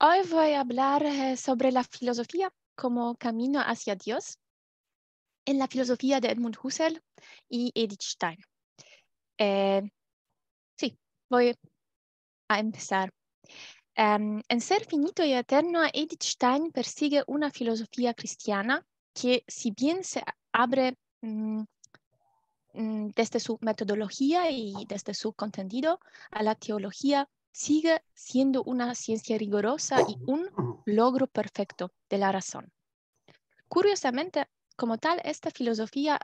Hoy voy a hablar eh, sobre la filosofía como camino hacia Dios en la filosofía de Edmund Husserl y Edith Stein. Eh, sí, voy a empezar. Em, en Ser Finito y Eterno, Edith Stein persigue una filosofía cristiana que, si bien se abre mm, mm, desde su metodología y desde su contenido a la teología sigue siendo una ciencia rigurosa y un logro perfecto de la razón. Curiosamente, como tal, esta filosofía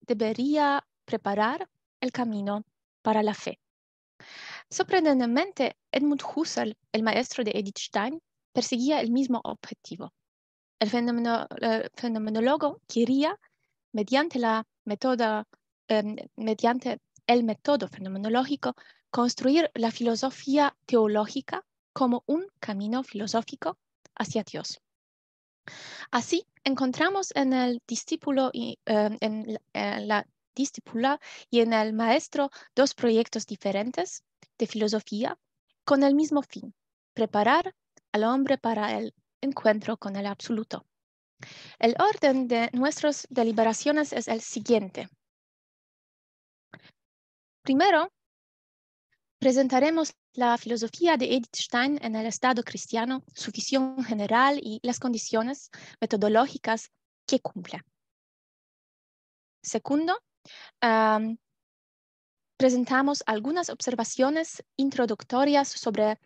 debería preparar el camino para la fe. Sorprendentemente, Edmund Husserl, el maestro de Edith Stein, perseguía el mismo objetivo. El, fenomenólogo quería, mediante, la em, mediante el método fenomenológico, construir la filosofía teológica como un camino filosófico hacia Dios. Así, encontramos en el discípulo y em, en, la discípula y en el maestro dos proyectos diferentes de filosofía con el mismo fin, preparar al hombre para el encuentro con el absoluto. El orden de nuestras deliberaciones es el siguiente. Primero, Presentaremos la filosofía de Edith Stein en el Estado cristiano, su visión general y las condiciones metodológicas que cumple. Segundo, presentamos algunas observaciones introductorias sobre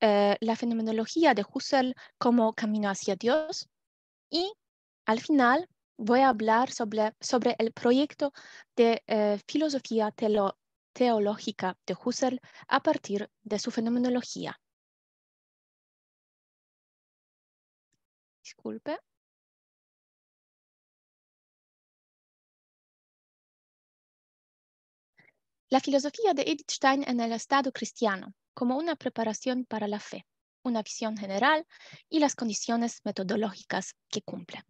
eh, la fenomenología de Husserl como camino hacia Dios y al final voy a hablar sobre, el proyecto de eh, filosofía teolo teológica de Husserl a partir de su fenomenología. Disculpe. La filosofía de Edith Stein en el Estado cristiano como una preparación para la fe, una visión general y las condiciones metodológicas que cumple.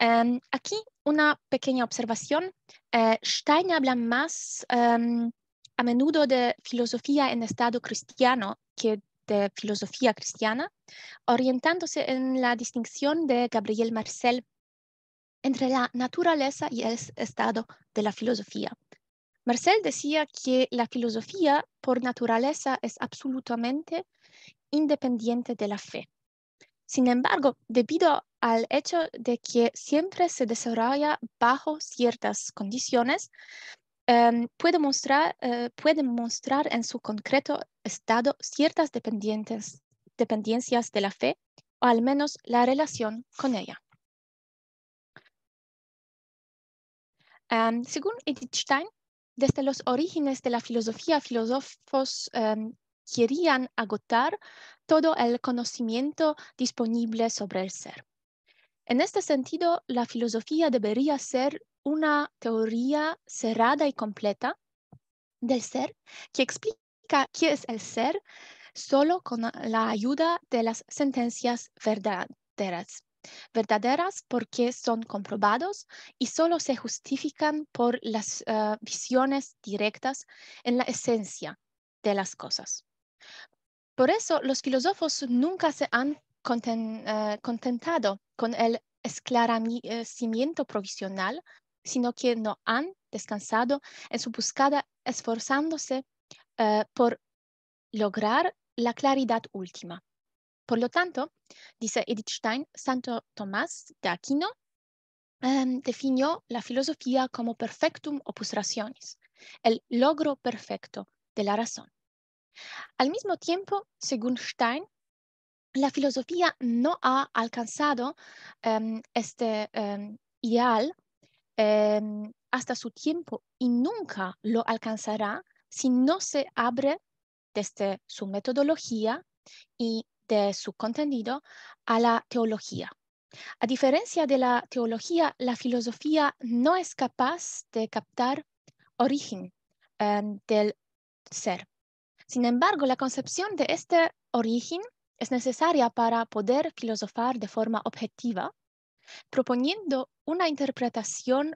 Em, aquí una pequeña observación. Eh, Stein habla más em, a menudo de filosofía en estado cristiano que de filosofía cristiana, orientándose en la distinción de Gabriel Marcel entre la naturaleza y el estado de la filosofía. Marcel decía que la filosofía por naturaleza es absolutamente independiente de la fe. Sin embargo, debido al hecho de que siempre se desarrolla bajo ciertas condiciones, Em, puede, mostrar, eh, mostrar en su concreto estado ciertas dependientes, dependencias de la fe o al menos la relación con ella. Em, según Edith Stein, desde los orígenes de la filosofía, filósofos em, querían agotar todo el conocimiento disponible sobre el ser. En este sentido, la filosofía debería ser una teoría cerrada y completa del ser que explica qué es el ser solo con la ayuda de las sentencias verdaderas. Verdaderas porque son comprobados y solo se justifican por las eh, visiones directas en la esencia de las cosas. Por eso los filósofos nunca se han eh, contentado con el esclarecimiento eh, provisional sino que no han descansado en su buscada esforzándose eh, por lograr la claridad última. Por lo tanto, dice Edith Stein, Santo Tomás de Aquino em, definió la filosofía como perfectum opus rationis, el logro perfecto de la razón. Al mismo tiempo, según Stein, la filosofía no ha alcanzado em, este em, ideal Em, hasta su tiempo y nunca lo alcanzará si no se abre desde su metodología y de su contenido a la teología. A diferencia de la teología, la filosofía no es capaz de captar origen em, del ser. Sin embargo, la concepción de este origen es necesaria para poder filosofar de forma objetiva, proponiendo una interpretación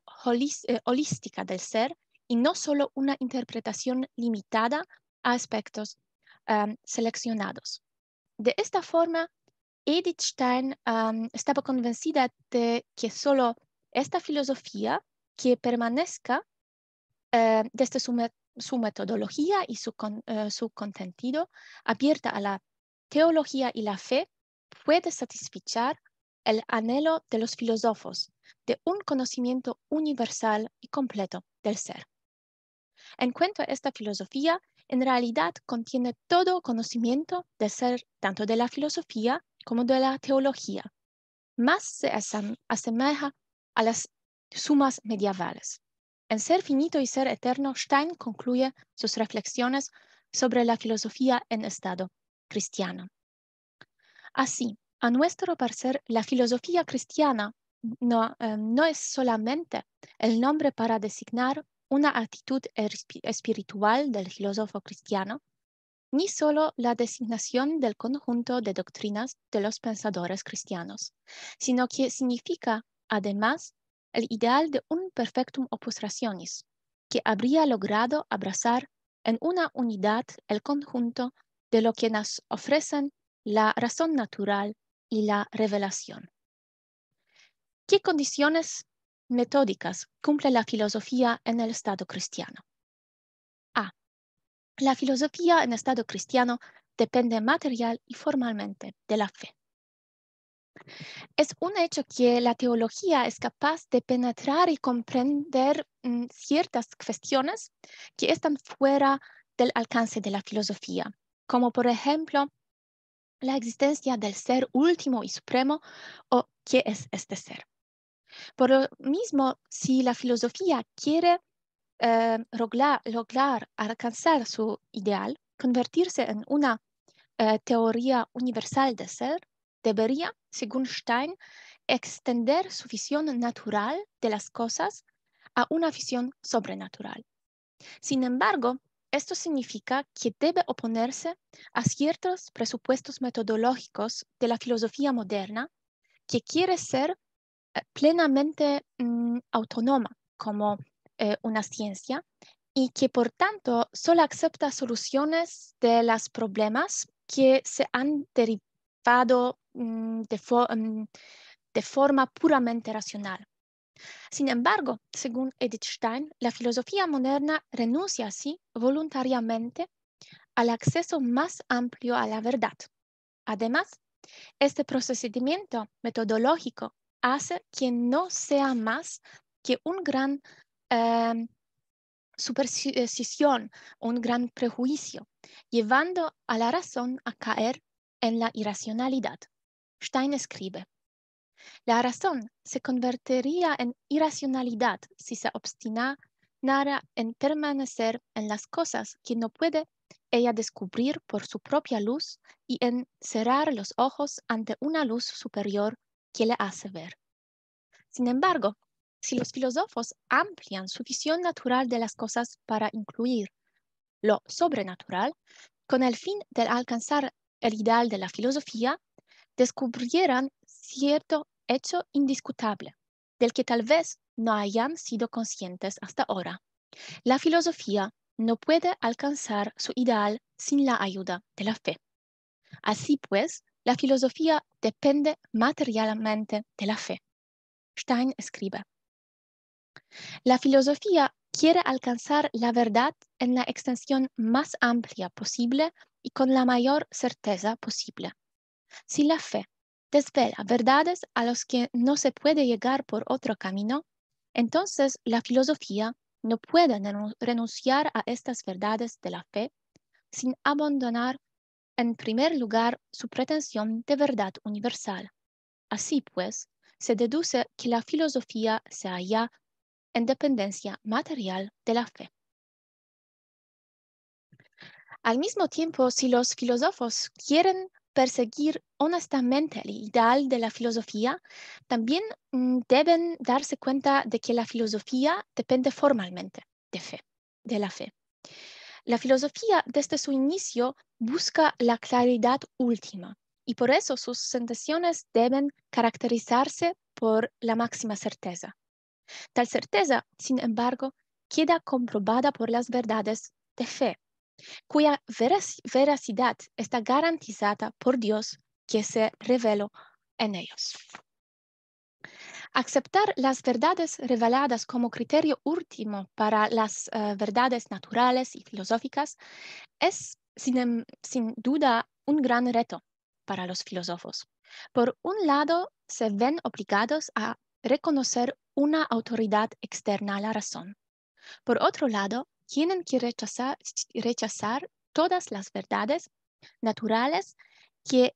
eh, holística del ser y no solo una interpretación limitada a aspectos seleccionados. De esta forma, Edith Stein estaba convencida de que solo esta filosofía que permanezca eh, desde su, metodología y su, eh, su contenido abierta a la teología y la fe puede satisfacer el anhelo de los filósofos de un conocimiento universal y completo del ser. En cuanto a esta filosofía, en realidad contiene todo conocimiento del ser, tanto de la filosofía como de la teología. Más se asemeja a las sumas medievales. En Ser finito y ser eterno, Stein concluye sus reflexiones sobre la filosofía en estado cristiano. Así, a nuestro parecer, la filosofía cristiana no, eh, no es solamente el nombre para designar una actitud espiritual del filósofo cristiano, ni solo la designación del conjunto de doctrinas de los pensadores cristianos, sino que significa, además, el ideal de un perfectum opus rationis, que habría logrado abrazar en una unidad el conjunto de lo que nos ofrecen la razón natural y la revelación. ¿Qué condiciones metódicas cumple la filosofía en el Estado cristiano? A. La filosofía en el Estado cristiano depende material y formalmente de la fe. Es un hecho que la teología es capaz de penetrar y comprender mm, ciertas cuestiones que están fuera del alcance de la filosofía, como por ejemplo la existencia del ser último y supremo o qué es este ser. Por lo mismo, si la filosofía quiere eh, lograr, alcanzar su ideal, convertirse en una eh, teoría universal de ser, debería, según Stein, extender su visión natural de las cosas a una visión sobrenatural. Sin embargo, esto significa que debe oponerse a ciertos presupuestos metodológicos de la filosofía moderna que quiere ser eh, plenamente mm, autónoma como eh, una ciencia y que por tanto solo acepta soluciones de los problemas que se han derivado mm, mm, de forma puramente racional. Sin embargo, según Edith Stein, la filosofía moderna renuncia así voluntariamente al acceso más amplio a la verdad. Además, este procedimiento metodológico hace que no sea más que un gran em, superstición, un gran prejuicio, llevando a la razón a caer en la irracionalidad. Stein escribe, la razón se convertiría en irracionalidad si se obstinara en permanecer en las cosas que no puede ella descubrir por su propia luz y en cerrar los ojos ante una luz superior que le hace ver. Sin embargo, si los filósofos amplian su visión natural de las cosas para incluir lo sobrenatural, con el fin de alcanzar el ideal de la filosofía, descubrieran cierto hecho indiscutible, del que tal vez no hayan sido conscientes hasta ahora. La filosofía no puede alcanzar su ideal sin la ayuda de la fe. Así pues, la filosofía depende materialmente de la fe. Stein escribe, La filosofía quiere alcanzar la verdad en la extensión más amplia posible y con la mayor certeza posible. Si la fe desvela verdades a los que no se puede llegar por otro camino, entonces la filosofía no puede renunciar a estas verdades de la fe sin abandonar en primer lugar su pretensión de verdad universal. Así pues, se deduce que la filosofía se halla en dependencia material de la fe. Al mismo tiempo, si los filósofos quieren perseguir honestamente el ideal de la filosofía, también mm, deben darse cuenta de que la filosofía depende formalmente de fe, de la fe. La filosofía desde su inicio busca la claridad última y por eso sus sensaciones deben caracterizarse por la máxima certeza. Tal certeza, sin embargo, queda comprobada por las verdades de fe cuya veracidad está garantizada por Dios que se reveló en ellos. Aceptar las verdades reveladas como criterio último para las eh, verdades naturales y filosóficas es, em, sin duda, un gran reto para los filósofos. Por un lado, se ven obligados a reconocer una autoridad externa a la razón. Por otro lado, tienen que rechazar, todas las verdades naturales que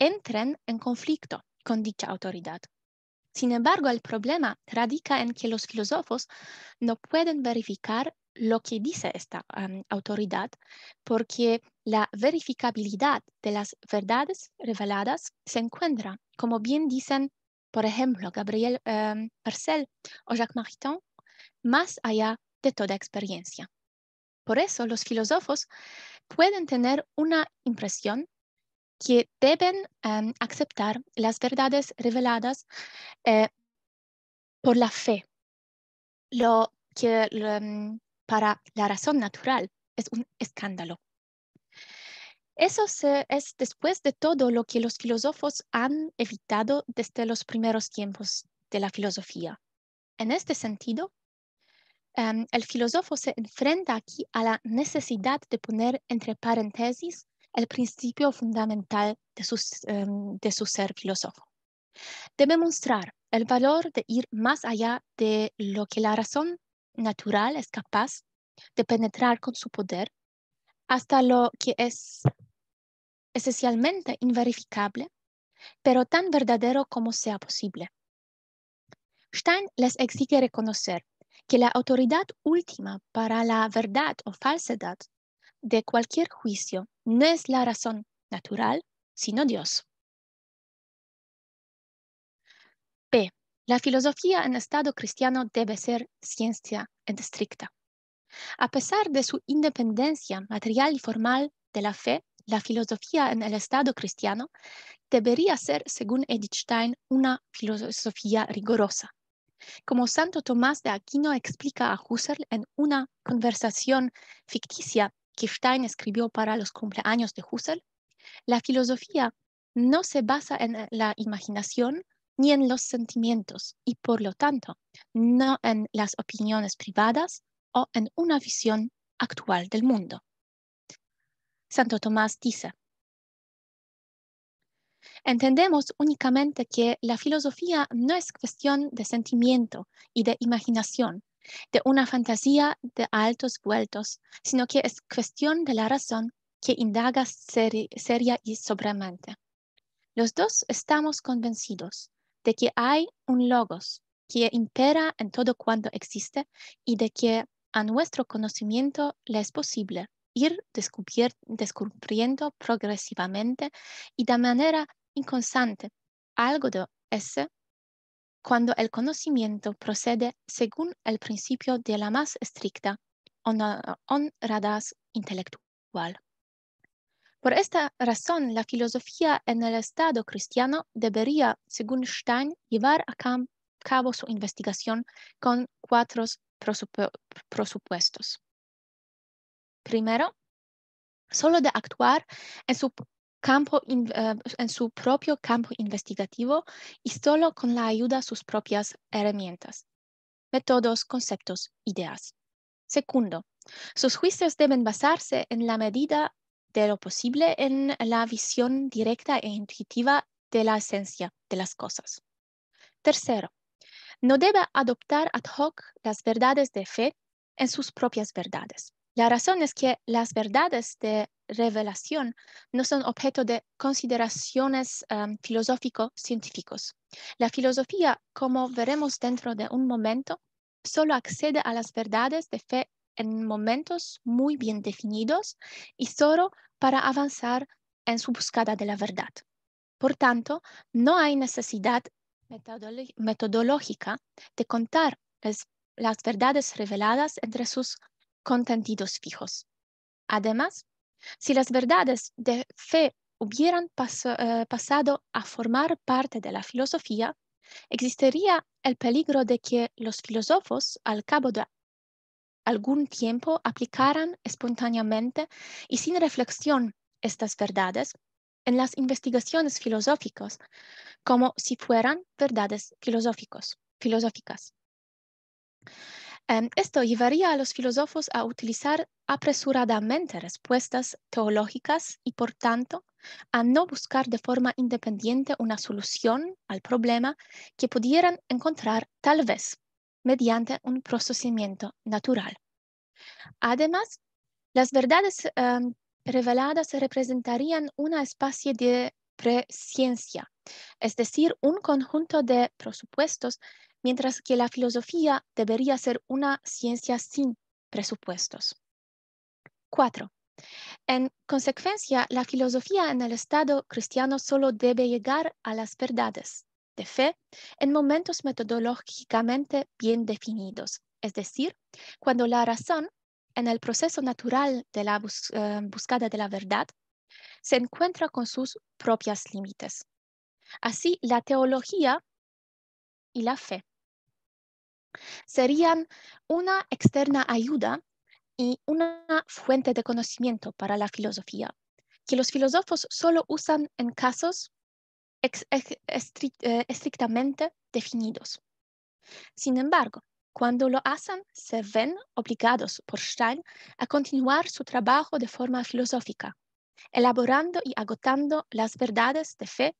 entren en conflicto con dicha autoridad. Sin embargo, el problema radica en que los filósofos no pueden verificar lo que dice esta autoridad, porque la verificabilidad de las verdades reveladas se encuentra, como bien dicen, por ejemplo, Gabriel Marcel em, o Jacques Maritain, más allá de toda experiencia. Por eso los filósofos pueden tener una impresión que deben em, aceptar las verdades reveladas eh, por la fe, lo que em, para la razón natural es un escándalo. Eso es después de todo lo que los filósofos han evitado desde los primeros tiempos de la filosofía. En este sentido, Em, el filósofo se enfrenta aquí a la necesidad de poner entre paréntesis el principio fundamental de, su em, ser filósofo. mostrar el valor de ir más allá de lo que la razón natural es capaz de penetrar con su poder hasta lo que es esencialmente inverificable, pero tan verdadero como sea posible. Stein les exige reconocer que la autoridad última para la verdad o falsedad de cualquier juicio no es la razón natural, sino Dios. B. La filosofía en estado cristiano debe ser ciencia estricta. A pesar de su independencia material y formal de la fe, la filosofía en el Estado cristiano debería ser, según Edith Stein, una filosofía rigurosa, como Santo Tomás de Aquino explica a Husserl en una conversación ficticia que Stein escribió para los cumpleaños de Husserl, la filosofía no se basa en la imaginación ni en los sentimientos y por lo tanto no en las opiniones privadas o en una visión actual del mundo. Santo Tomás dice, entendemos únicamente que la filosofía no es cuestión de sentimiento y de imaginación, de una fantasía de altos vueltos, sino que es cuestión de la razón que indaga seria y sobremente. Los dos estamos convencidos de que hay un logos que impera en todo cuanto existe y de que a nuestro conocimiento le es posible ir descubriendo progresivamente y de manera inconstante, algo de ese cuando el conocimiento procede según el principio de la más estricta radas intelectual. Por esta razón, la filosofía en el Estado cristiano debería, según Stein, llevar a cabo su investigación con cuatro presupuestos. Primero, solo de actuar en su campo eh, en su propio campo investigativo y solo con la ayuda de sus propias herramientas, métodos, conceptos, ideas. Segundo, sus juicios deben basarse en la medida de lo posible en la visión directa e intuitiva de la esencia de las cosas. Tercero, no debe adoptar ad hoc las verdades de fe en sus propias verdades. La razón es que las verdades de revelación no son objeto de consideraciones filosóficos em, filosófico-científicos. La filosofía, como veremos dentro de un momento, solo accede a las verdades de fe en momentos muy bien definidos y solo para avanzar en su búsqueda de la verdad. Por tanto, no hay necesidad metodológica de contar las verdades reveladas entre sus contentidos fijos. Además, si las verdades de fe hubieran eh, pasado a formar parte de la filosofía, existiría el peligro de que los filósofos, al cabo de algún tiempo, aplicaran espontáneamente y sin reflexión estas verdades en las investigaciones filosóficas, como si fueran verdades filosóficos, filosóficas. Em, esto llevaría a los filósofos a utilizar apresuradamente respuestas teológicas y, por tanto, a no buscar de forma independiente una solución al problema que pudieran encontrar tal vez mediante un procesamiento natural. Además, las verdades em, reveladas representarían una especie de presciencia, es decir, un conjunto de presupuestos mientras que la filosofía debería ser una ciencia sin presupuestos. 4. En consecuencia, la filosofía en el Estado cristiano solo debe llegar a las verdades de fe en momentos metodológicamente bien definidos, es decir, cuando la razón, en el proceso natural de la buscada eh, búsqueda de la verdad, se encuentra con sus propios límites. Así, la teología y la fe serían una externa ayuda y una fuente de conocimiento para la filosofía, que los filósofos solo usan en casos eh, estrictamente definidos. Sin embargo, cuando lo hacen, se ven obligados por Stein a continuar su trabajo de forma filosófica, elaborando y agotando las verdades de fe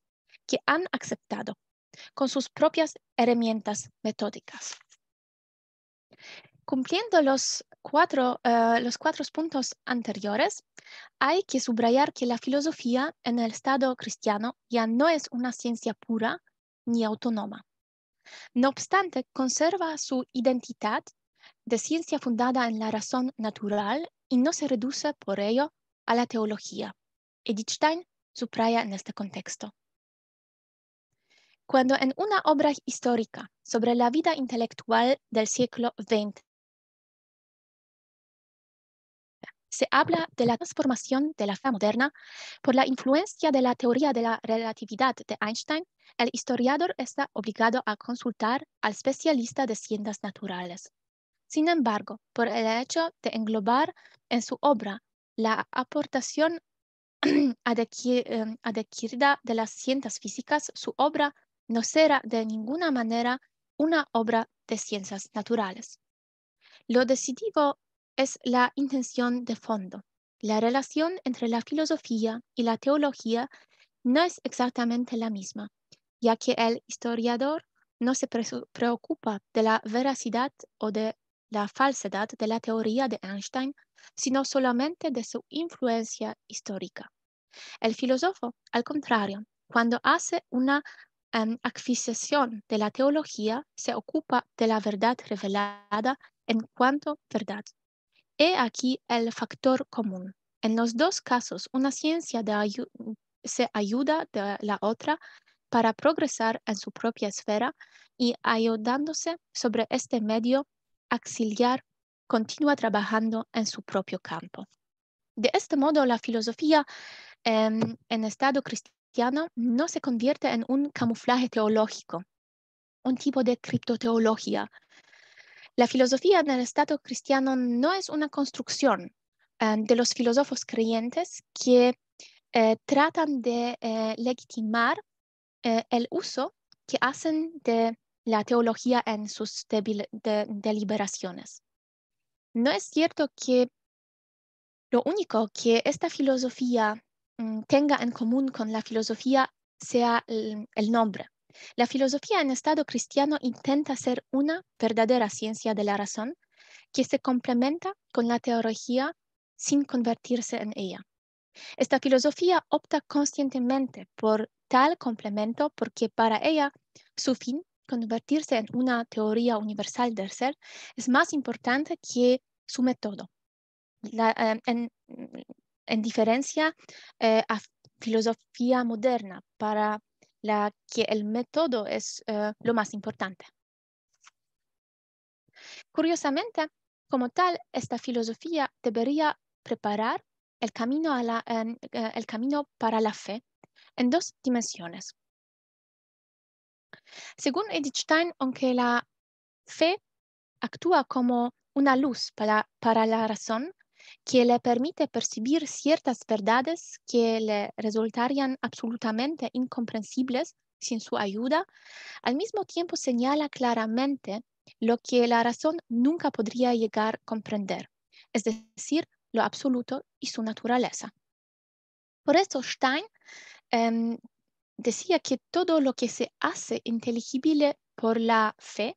que han aceptado con sus propias herramientas metódicas. Cumpliendo eh, los cuatro, puntos anteriores, hay que subrayar que la filosofía en el Estado cristiano ya no es una ciencia pura ni autónoma. No obstante, conserva su identidad de ciencia fundada en la razón natural y no se reduce por ello a la teología. Edith Stein subraya en este contexto. Cuando en una obra histórica sobre la vida intelectual del siglo XX se habla de la transformación de la fe moderna por la influencia de la teoría de la relatividad de Einstein, el historiador está obligado a consultar al especialista de ciencias naturales. Sin embargo, por el hecho de englobar en su obra la aportación em, adquirida de las ciencias físicas, su obra no será de ninguna manera una obra de ciencias naturales. Lo decisivo es la intención de fondo. La relación entre la filosofía y la teología no es exactamente la misma, ya que el historiador no se preocupa de la veracidad o de la falsedad de la teoría de Einstein, sino solamente de su influencia histórica. El filósofo, al contrario, cuando hace una um, de la teología, se ocupa de la verdad revelada en cuanto verdad. He aquí el factor común. En los dos casos, una ciencia se ayuda de la otra para progresar en su propia esfera y ayudándose sobre este medio auxiliar continúa trabajando en su propio campo. De este modo, la filosofía em, en estado cristiano no se convierte en un camuflaje teológico, un tipo de criptoteología, la filosofía del Estado cristiano no es una construcción eh, de los filósofos creyentes que eh, tratan de eh, legitimar el uso que hacen de la teología en sus deliberaciones. no es cierto que lo único que esta filosofía mm, tenga en común con la filosofía sea el nombre. La filosofía en estado cristiano intenta ser una verdadera ciencia de la razón que se complementa con la teología sin convertirse en ella. Esta filosofía opta conscientemente por tal complemento porque para ella su fin, convertirse en una teoría universal del ser, es más importante que su método. Eh, en, diferencia eh, a filosofía moderna, para que el método es eh, lo más importante. Curiosamente, como tal, esta filosofía debería preparar el camino, eh, para la fe en dos dimensiones. Según Edith Stein, aunque la fe actúa como una luz para la razón, que le permite percibir ciertas verdades que le resultarían absolutamente incomprensibles sin su ayuda, al mismo tiempo señala claramente lo que la razón nunca podría llegar a comprender, es decir, lo absoluto y su naturaleza. Por eso Stein em, decía que todo lo que se hace inteligible por la fe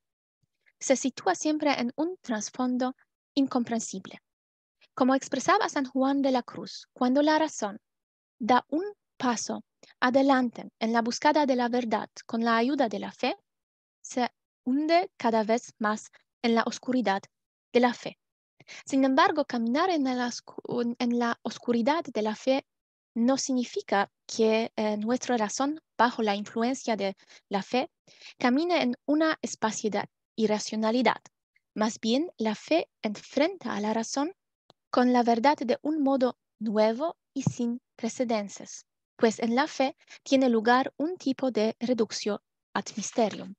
se sitúa siempre en un trasfondo incomprensible. Como expresaba San Juan de la Cruz, cuando la razón da un paso adelante en la búsqueda de la verdad con la ayuda de la fe, se hunde cada vez más en la oscuridad de la fe. Sin embargo, caminar en la, oscuridad de la fe no significa que eh, nuestra razón, bajo la influencia de la fe, camine en una espaciedad y racionalidad. Más bien, la fe enfrenta a la razón con la verdad de un modo nuevo y sin precedentes, pues en la fe tiene lugar un tipo de reducción ad mysterium.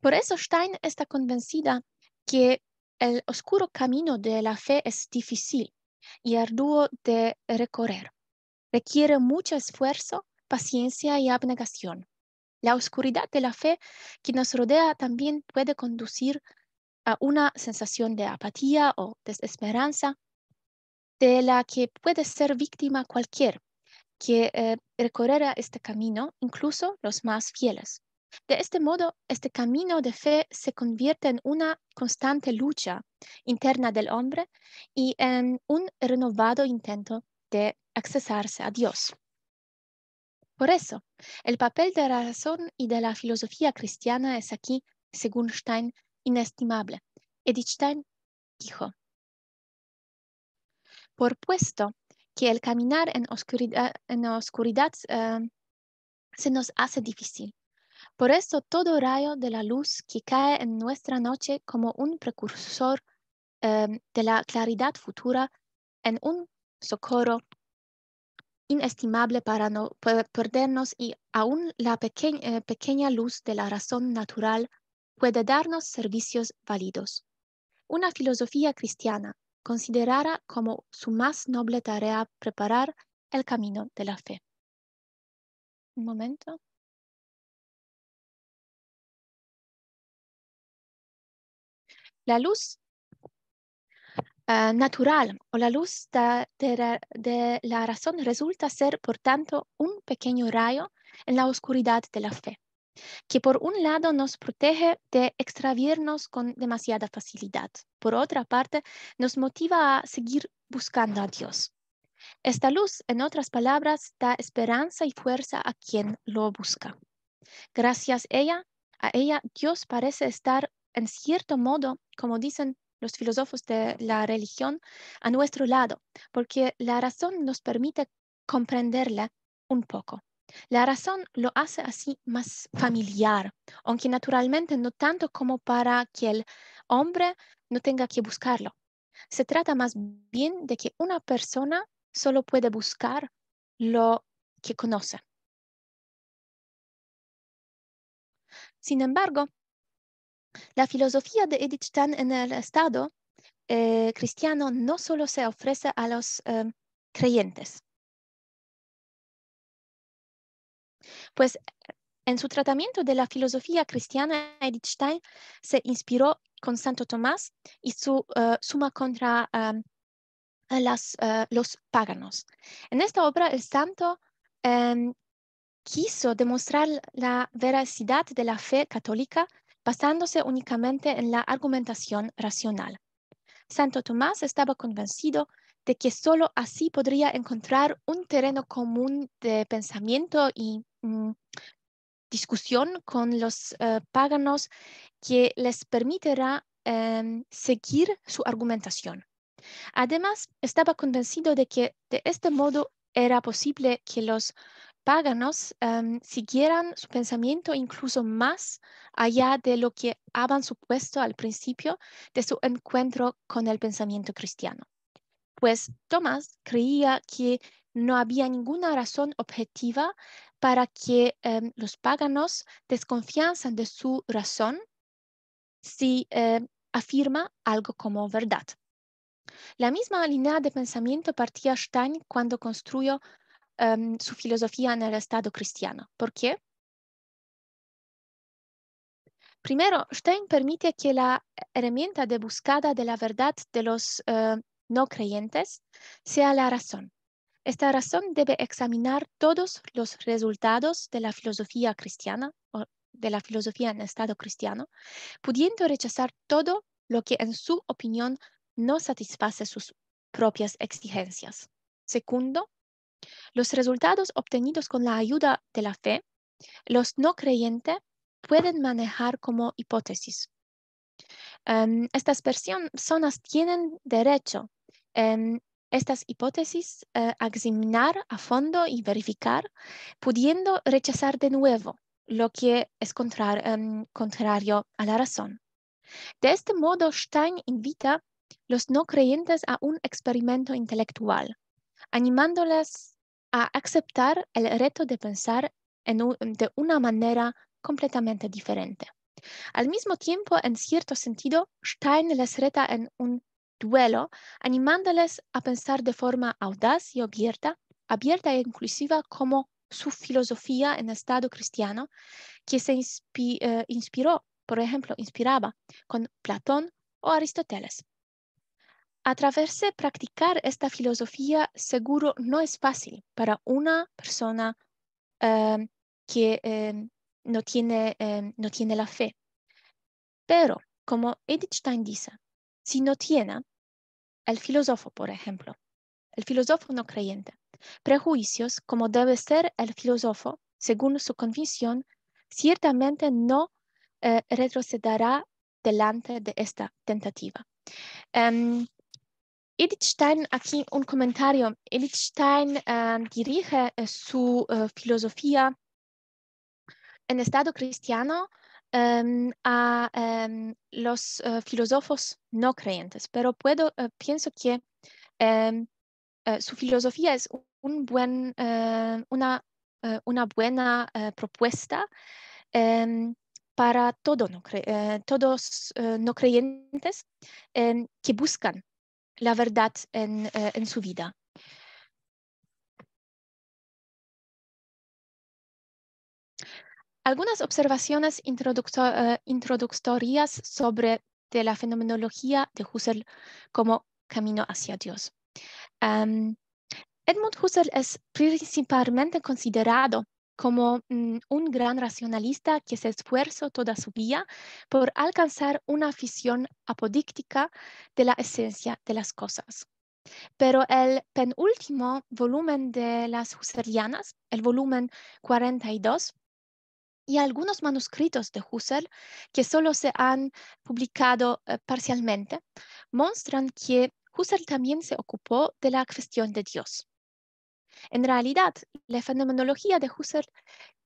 Por eso Stein está convencida que el oscuro camino de la fe es difícil y arduo de recorrer. Requiere mucho esfuerzo, paciencia y abnegación. La oscuridad de la fe que nos rodea también puede conducir a una sensación de apatía o desesperanza de la que puede ser víctima cualquier que eh, recorrerá este camino, incluso los más fieles. De este modo, este camino de fe se convierte en una constante lucha interna del hombre y en un renovado intento de accesarse a Dios. Por eso, el papel de la razón y de la filosofía cristiana es aquí, según Stein, inestimable. Stein dijo, por puesto que el caminar en oscuridad, eh, se nos hace difícil. Por eso todo rayo de la luz que cae en nuestra noche como un precursor eh, de la claridad futura en un socorro inestimable para no perdernos y aún la eh, pequeña luz de la razón natural puede darnos servicios válidos. Una filosofía cristiana considerará como su más noble tarea preparar el camino de la fe. Un momento. La luz eh, natural o la luz de la razón resulta ser, por tanto, un pequeño rayo en la oscuridad de la fe que por un lado nos protege de extraviarnos con demasiada facilidad, por otra parte nos motiva a seguir buscando a Dios. Esta luz, en otras palabras, da esperanza y fuerza a quien lo busca. Gracias a ella, a ella Dios parece estar, en cierto modo, como dicen los filósofos de la religión, a nuestro lado, porque la razón nos permite comprenderla un poco. La razón lo hace así más familiar, aunque naturalmente no tanto como para que el hombre no tenga que buscarlo. Se trata más bien de que una persona solo puede buscar lo que conoce. Sin embargo, la filosofía de Edith Stein en el Estado eh, cristiano no solo se ofrece a los eh, creyentes, Pues en su tratamiento de la filosofía cristiana, Edith Stein se inspiró con Santo Tomás y su eh, suma contra eh, los paganos. En esta obra, el santo em, quiso demostrar la veracidad de la fe católica basándose únicamente en la argumentación racional. Santo Tomás estaba convencido de que sólo así podría encontrar un terreno común de pensamiento y Mm, discusión con los eh, paganos que les permitirá em, seguir su argumentación. Además, estaba convencido de que de este modo era posible que los paganos em, siguieran su pensamiento incluso más allá de lo que habían supuesto al principio de su encuentro con el pensamiento cristiano. Pues Tomás creía que no había ninguna razón objetiva para que em, los paganos desconfianzan de su razón si eh, afirma algo como verdad. La misma línea de pensamiento partía Stein cuando construyó em, su filosofía en el Estado cristiano. ¿Por qué? Primero, Stein permite que la herramienta de búsqueda de la verdad de los eh, no creyentes sea la razón. Esta razón debe examinar todos los resultados de la filosofía cristiana o de la filosofía en estado cristiano, pudiendo rechazar todo lo que en su opinión no satisface sus propias exigencias. Segundo, los resultados obtenidos con la ayuda de la fe, los no creyentes pueden manejar como hipótesis. Em, estas personas tienen derecho em, estas hipótesis, eh, examinar a fondo y verificar, pudiendo rechazar de nuevo lo que es em, contrario a la razón. De este modo, Stein invita a los no creyentes a un experimento intelectual, animándoles a aceptar el reto de pensar de una manera completamente diferente. Al mismo tiempo, en cierto sentido, Stein les reta en un duelo, animándoles a pensar de forma audaz y abierta, abierta e inclusiva como su filosofía en Estado cristiano, que se eh, inspiró, por ejemplo, inspiraba con Platón o Aristóteles. A través de practicar esta filosofía, seguro no es fácil para una persona em, que em, no, tiene, em, no tiene la fe. Pero, como Edith Stein dice, si no tiene, el filósofo, por ejemplo, el filósofo no creyente, prejuicios como debe ser el filósofo según su convicción, ciertamente no eh, retrocederá delante de esta tentativa. Em, Edith Stein, aquí un comentario. Edith Stein em, dirige eh, su eh, filosofía en estado cristiano Em, a em, los eh, filósofos no creyentes, pero puedo, eh, pienso que em, eh, su filosofía es un buen, una, una, buena propuesta para todos no todos no creyentes que buscan la verdad en su vida. Algunas observaciones eh, introductorias sobre la fenomenología de Husserl como camino hacia Dios. Em, Edmund Husserl es principalmente considerado como mm, un gran racionalista que se esfuerzó toda su vida por alcanzar una visión apodíctica de la esencia de las cosas. Pero el penúltimo volumen de las Husserlianas, el volumen 42, y algunos manuscritos de Husserl que solo se han publicado eh, parcialmente muestran que Husserl también se ocupó de la cuestión de Dios. En realidad, la fenomenología de Husserl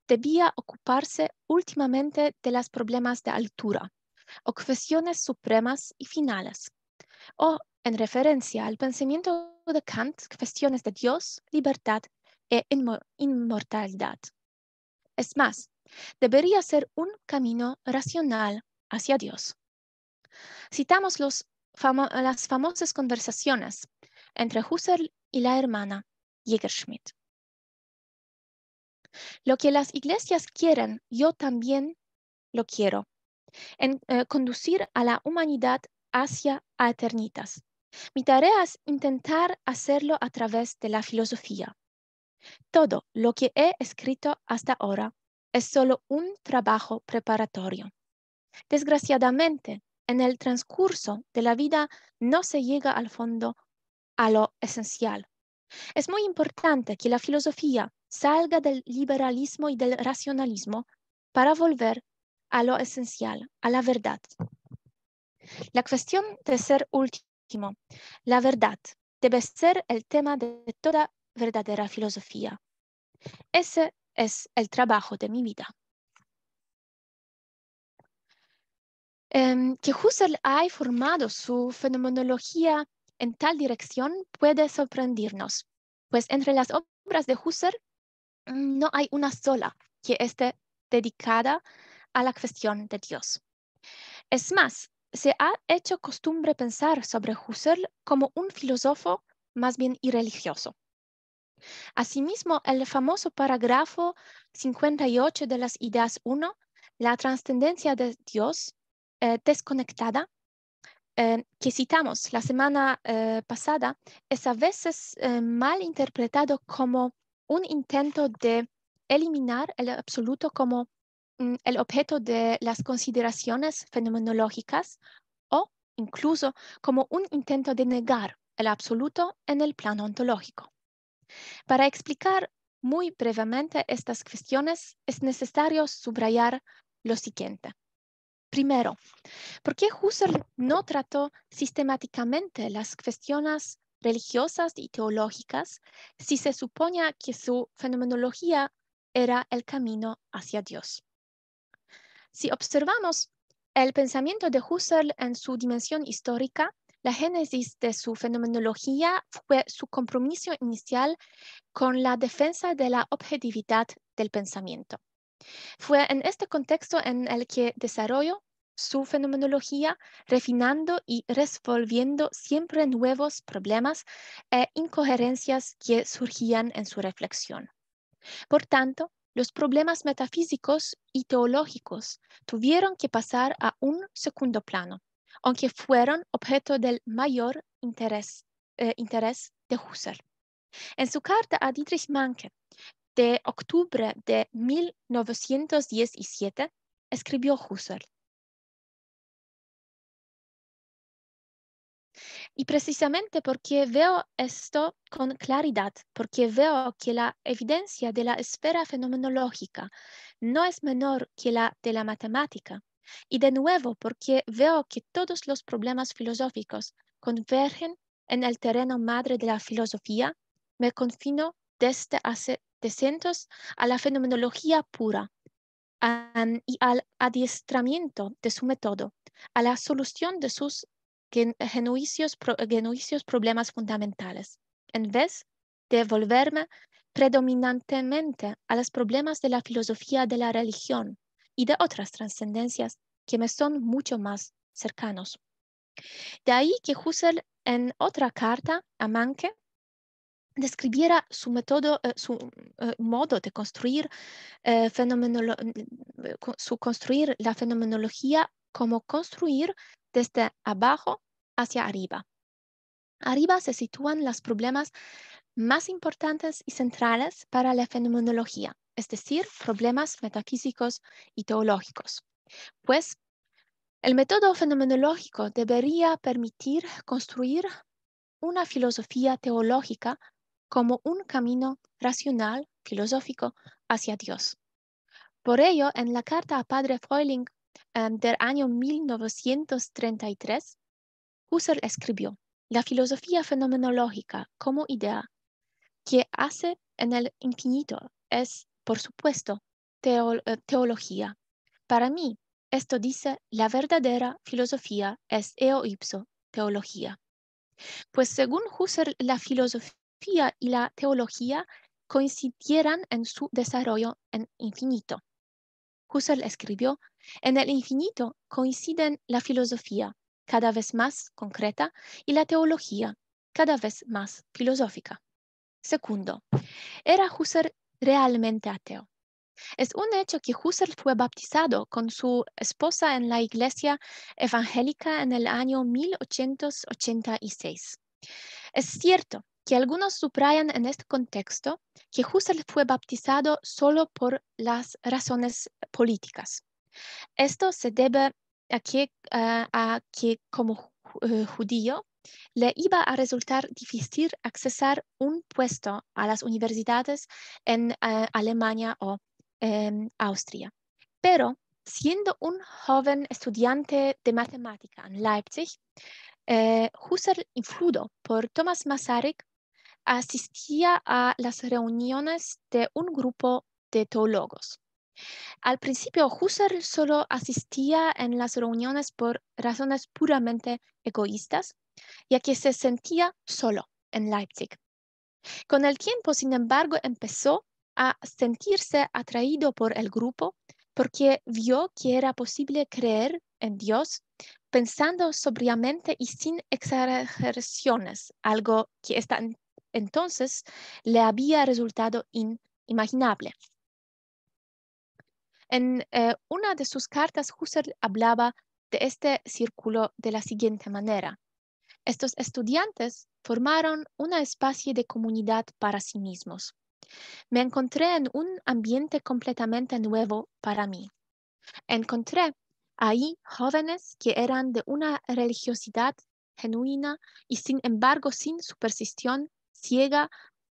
debía ocuparse últimamente de los problemas de altura o cuestiones supremas y finales, o, en referencia al pensamiento de Kant, cuestiones de Dios, libertad e inmortalidad. Es más, debería ser un camino racional hacia Dios. Citamos las famosas conversaciones entre Husserl y la hermana Schmidt. Lo que las iglesias quieren, yo también lo quiero. En, eh, conducir a la humanidad hacia eternitas. Mi tarea es intentar hacerlo a través de la filosofía. Todo lo que he escrito hasta ahora es solo un trabajo preparatorio. Desgraciadamente, en el transcurso de la vida no se llega al fondo a lo esencial. Es muy importante que la filosofía salga del liberalismo y del racionalismo para volver a lo esencial, a la verdad. La cuestión de ser último, la verdad, debe ser el tema de toda verdadera filosofía. Ese es el trabajo de mi vida. Em, que Husserl haya formado su fenomenología en tal dirección puede sorprendernos, pues entre las obras de Husserl mm, no hay una sola que esté dedicada a la cuestión de Dios. Es más, se ha hecho costumbre pensar sobre Husserl como un filósofo más bien irreligioso, Asimismo, el famoso parágrafo 58 de las Ideas 1, la trascendencia de Dios eh, desconectada, eh, que citamos la semana eh, pasada, es a veces mal interpretado como un intento de eliminar el absoluto como mm, el objeto de las consideraciones fenomenológicas o incluso como un intento de negar el absoluto en el plano ontológico. Para explicar muy brevemente estas cuestiones, es necesario subrayar lo siguiente. Primero, ¿por qué Husserl no trató sistemáticamente las cuestiones religiosas y teológicas si se suponía que su fenomenología era el camino hacia Dios? Si observamos el pensamiento de Husserl en su dimensión histórica, la génesis de su fenomenología fue su compromiso inicial con la defensa de la objetividad del pensamiento. Fue en este contexto en el que desarrolló su fenomenología, refinando y resolviendo siempre nuevos problemas e incoherencias que surgían en su reflexión. Por tanto, los problemas metafísicos y teológicos tuvieron que pasar a un segundo plano aunque fueron objeto del mayor eh, interés, de Husserl. En su carta a Dietrich Manke de octubre de 1917 escribió Husserl. Y precisamente porque veo esto con claridad, porque veo que la evidencia de la esfera fenomenológica no es menor que la de la matemática, y de nuevo, porque veo que todos los problemas filosóficos convergen en el terreno madre de la filosofía, me confino desde hace decenios a la fenomenología pura y al adiestramiento de su método, a la solución de sus genuicios problemas fundamentales, en vez de volverme predominantemente a los problemas de la filosofía de la religión, y de otras trascendencias que me son mucho más cercanos. De ahí que Husserl en otra carta a Manke describiera su, método, eh, su eh, modo de construir, eh, su construir la fenomenología como construir desde abajo hacia arriba. Arriba se sitúan los problemas más importantes y centrales para la fenomenología, es decir, problemas metafísicos y teológicos. Pues el método fenomenológico debería permitir construir una filosofía teológica como un camino racional, filosófico, hacia Dios. Por ello, en la carta a Padre Freuling em, del año 1933, Husserl escribió, la filosofía fenomenológica como idea que hace en el infinito es por supuesto, eh, teología. Para mí, esto dice, la verdadera filosofía es eo teología. Pues según Husserl, la filosofía y la teología coincidieran en su desarrollo en infinito. Husserl escribió, en el infinito coinciden la filosofía, cada vez más concreta, y la teología, cada vez más filosófica. Segundo, era Husserl realmente ateo. Es un hecho que Husserl fue bautizado con su esposa en la iglesia evangélica en el año 1886. Es cierto que algunos subrayan en este contexto que Husserl fue bautizado solo por las razones políticas. Esto se debe a que, eh, a que como eh, judío, le iba a resultar difícil accesar un puesto a las universidades en eh, Alemania o en Austria. Pero siendo un joven estudiante de matemática en Leipzig, eh, Husserl, influido por Thomas Masaryk, asistía a las reuniones de un grupo de teólogos. Al principio, Husserl solo asistía en las reuniones por razones puramente egoístas, ya que se sentía solo en Leipzig. Con el tiempo, sin embargo, empezó a sentirse atraído por el grupo porque vio que era posible creer en Dios pensando sobriamente y sin exageraciones, algo que hasta entonces le había resultado inimaginable. En eh, una de sus cartas, Husserl hablaba de este círculo de la siguiente manera. Estos estudiantes formaron una espacio de comunidad para sí mismos. Me encontré en un ambiente completamente nuevo para mí. Encontré ahí jóvenes que eran de una religiosidad genuina y sin embargo sin superstición ciega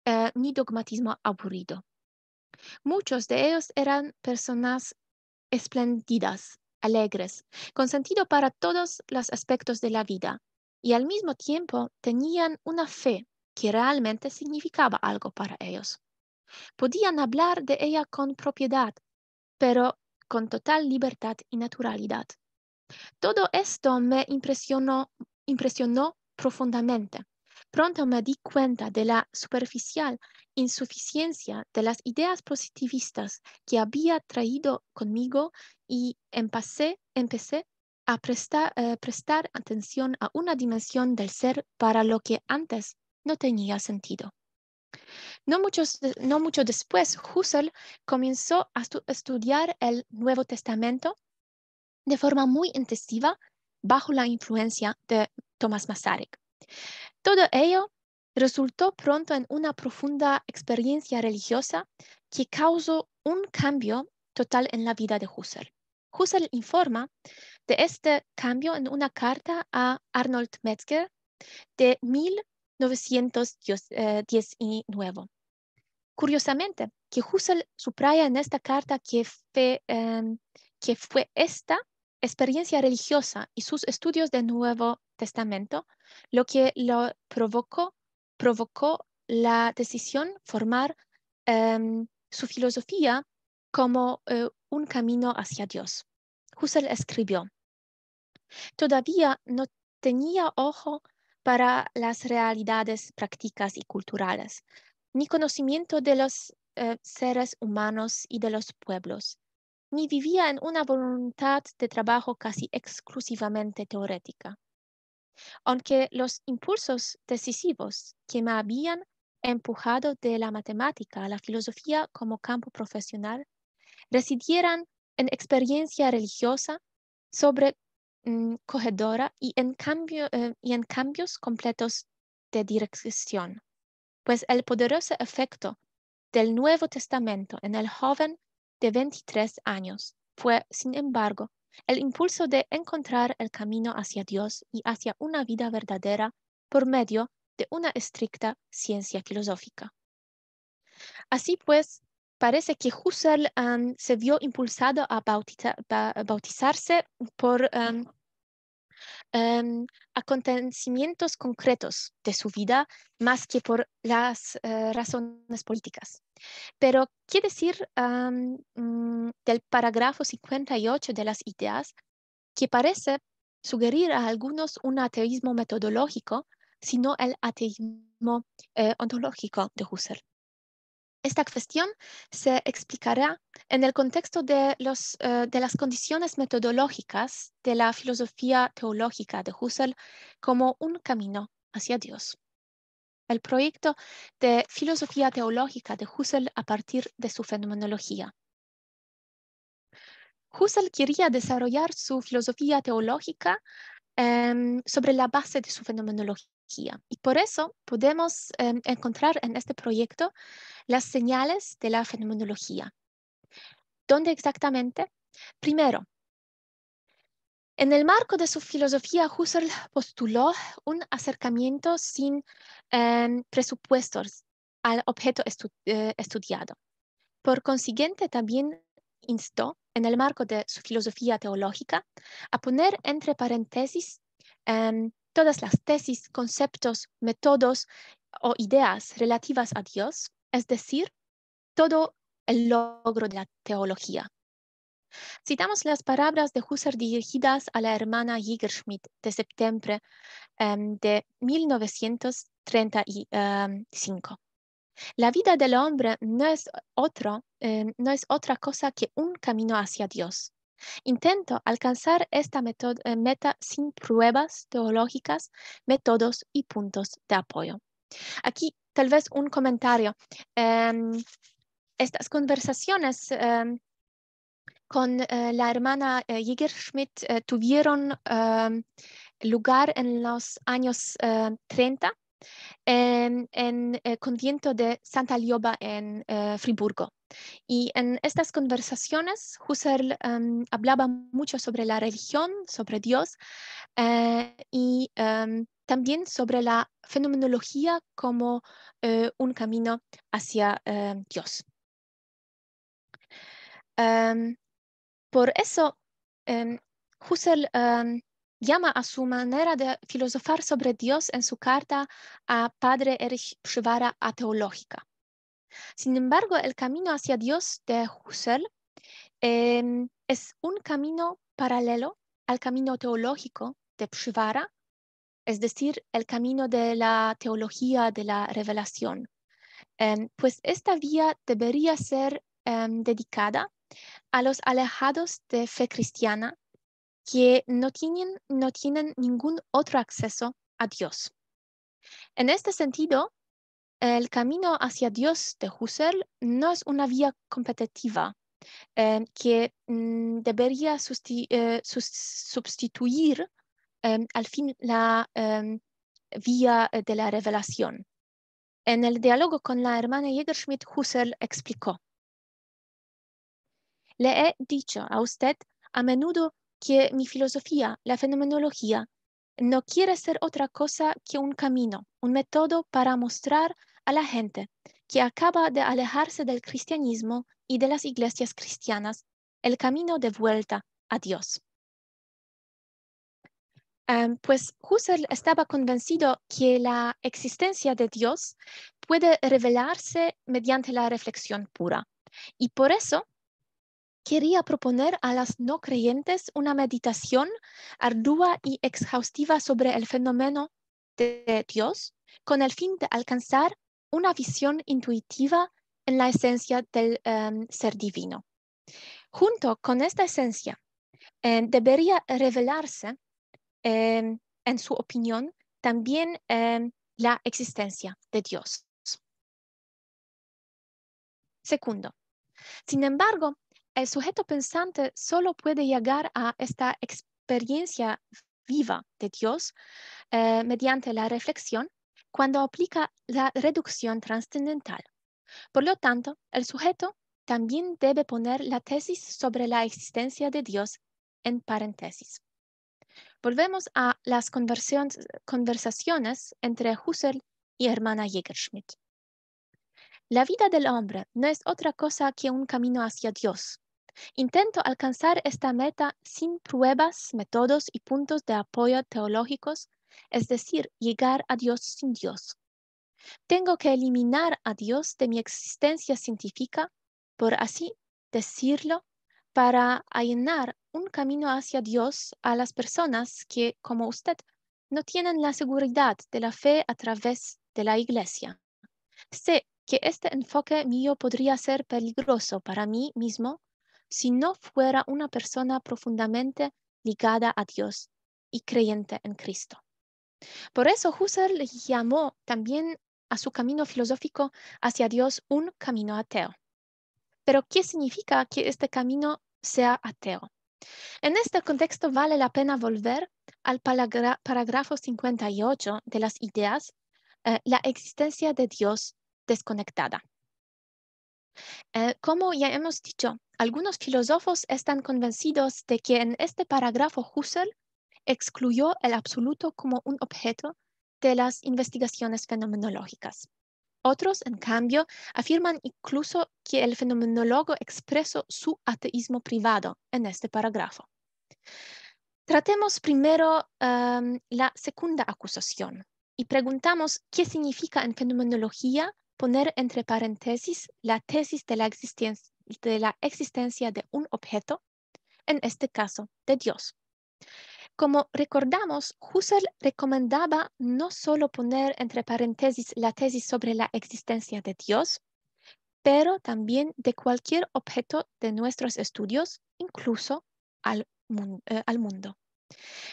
eh, ni dogmatismo aburrido. Muchos de ellos eran personas espléndidas, alegres, con sentido para todos los aspectos de la vida, y al mismo tiempo tenían una fe que realmente significaba algo para ellos. Podían hablar de ella con propiedad, pero con total libertad y naturalidad. Todo esto me impresionó, profundamente. Pronto me di cuenta de la superficial insuficiencia de las ideas positivistas que había traído conmigo y empecé, empecé eh, prestar, atención a una dimensión del ser para lo que antes no tenía sentido. No, muchos, no mucho después, Husserl comenzó a estudiar el Nuevo Testamento de forma muy intensiva bajo la influencia de Thomas Masaryk. Todo ello resultó pronto en una profunda experiencia religiosa que causó un cambio total en la vida de Husserl. Husserl informa este cambio en una carta a Arnold Metzger de 1919. Eh, Curiosamente, que Husserl subraya en esta carta em, que fue, esta experiencia religiosa y sus estudios del Nuevo Testamento lo que lo provocó, provocó la decisión formar em, su filosofía como eh, un camino hacia Dios. Husserl escribió, Todavía no tenía ojo para las realidades prácticas y culturales, ni conocimiento de los eh, seres humanos y de los pueblos, ni vivía en una voluntad de trabajo casi exclusivamente teórica. Aunque los impulsos decisivos que me habían empujado de la matemática a la filosofía como campo profesional residieran en experiencia religiosa sobre Mm, cogedora y en, eh, en cambios completos de dirección, pues el poderoso efecto del Nuevo Testamento en el joven de 23 años fue, sin embargo, el impulso de encontrar el camino hacia Dios y hacia una vida verdadera por medio de una estricta ciencia filosófica. Así pues, parece que Husserl se vio impulsado a bautizarse por em, acontecimientos concretos de su vida más que por las eh, razones políticas. Pero, ¿qué decir mm, del parágrafo 58 de las ideas que parece sugerir a algunos un ateísmo metodológico, sino el ateísmo eh, ontológico de Husserl? Esta cuestión se explicará en el contexto eh, de, las condiciones metodológicas de la filosofía teológica de Husserl como un camino hacia Dios. El proyecto de filosofía teológica de Husserl a partir de su fenomenología. Husserl quería desarrollar su filosofía teológica em, sobre la base de su fenomenología y por eso podemos em, encontrar en este proyecto las señales de la fenomenología. ¿Dónde exactamente? Primero, en el marco de su filosofía, Husserl postuló un acercamiento sin em, presupuestos al objeto eh, estudiado. Por consiguiente, también instó, en el marco de su filosofía teológica, a poner entre paréntesis em, todas las tesis, conceptos, métodos o ideas relativas a Dios, es decir, todo el logro de la teología. Citamos las palabras de Husserl dirigidas a la hermana Hieger-Schmidt de septiembre em, de 1935. Em, la vida del hombre em, no es otra cosa que un camino hacia Dios. Intento alcanzar esta eh, meta sin pruebas teológicas, métodos y puntos de apoyo. Aquí tal vez un comentario. Em, estas conversaciones em, con eh, la hermana eh, Jäger Schmidt tuvieron em, lugar en los años 30 en, el eh, conviento de Santa Lioba en eh, Friburgo. Y en estas conversaciones, Husserl em, hablaba mucho sobre la religión, sobre Dios eh, y em, también sobre la fenomenología como un camino hacia Dios. Em, por eso, Husserl llama a su manera de filosofar sobre Dios en su carta a Padre Erich Schwara a Teológica. Sin embargo, el camino hacia Dios de Husserl em, es un camino paralelo al camino teológico de Pshivara, es decir, el camino de la teología de la revelación. Em, pues esta vía debería ser em, dedicada a los alejados de fe cristiana que no tienen, no tienen ningún otro acceso a Dios. En este sentido, el camino hacia Dios de Husserl no es una vía competitiva eh, que mm, debería eh, sustituir eh, al fin la vía de la revelación. En el diálogo con la hermana Jägerschmidt, Husserl explicó, le he dicho a usted a menudo que mi filosofía, la fenomenología, no quiere ser otra cosa que un camino, un método para mostrar a la gente que acaba de alejarse del cristianismo y de las iglesias cristianas el camino de vuelta a Dios. Em, pues Husserl estaba convencido que la existencia de Dios puede revelarse mediante la reflexión pura. Y por eso quería proponer a las no creyentes una meditación ardua y exhaustiva sobre el fenómeno de Dios con el fin de alcanzar una visión intuitiva en la esencia del em, ser divino. Junto con esta esencia, eh, debería revelarse, em, en su opinión, también em, la existencia de Dios. Segundo, sin embargo, el sujeto pensante solo puede llegar a esta experiencia viva de Dios eh, mediante la reflexión cuando aplica la reducción trascendental. Por lo tanto, el sujeto también debe poner la tesis sobre la existencia de Dios en paréntesis. Volvemos a las conversaciones entre Husserl y hermana Jägerschmidt. La vida del hombre no es otra cosa que un camino hacia Dios, Intento alcanzar esta meta sin pruebas, métodos y puntos de apoyo teológicos, es decir, llegar a Dios sin Dios. Tengo que eliminar a Dios de mi existencia científica, por así decirlo, para allanar un camino hacia Dios a las personas que, como usted, no tienen la seguridad de la fe a través de la iglesia. Sé que este enfoque mío podría ser peligroso para mí mismo si no fuera una persona profundamente ligada a Dios y creyente en Cristo. Por eso Husserl llamó también a su camino filosófico hacia Dios un camino ateo. Pero ¿qué significa que este camino sea ateo? En este contexto vale la pena volver al parágrafo 58 de las ideas, eh, la existencia de Dios desconectada. Eh, como ya hemos dicho, algunos filósofos están convencidos de que en este parágrafo Husserl excluyó el absoluto como un objeto de las investigaciones fenomenológicas. Otros, en cambio, afirman incluso que el fenomenólogo expresó su ateísmo privado en este parágrafo. Tratemos primero em, la segunda acusación y preguntamos qué significa en fenomenología poner entre paréntesis la tesis de la, de la existencia de un objeto, en este caso de Dios. Como recordamos, Husserl recomendaba no solo poner entre paréntesis la tesis sobre la existencia de Dios, pero también de cualquier objeto de nuestros estudios, incluso al, eh, al mundo.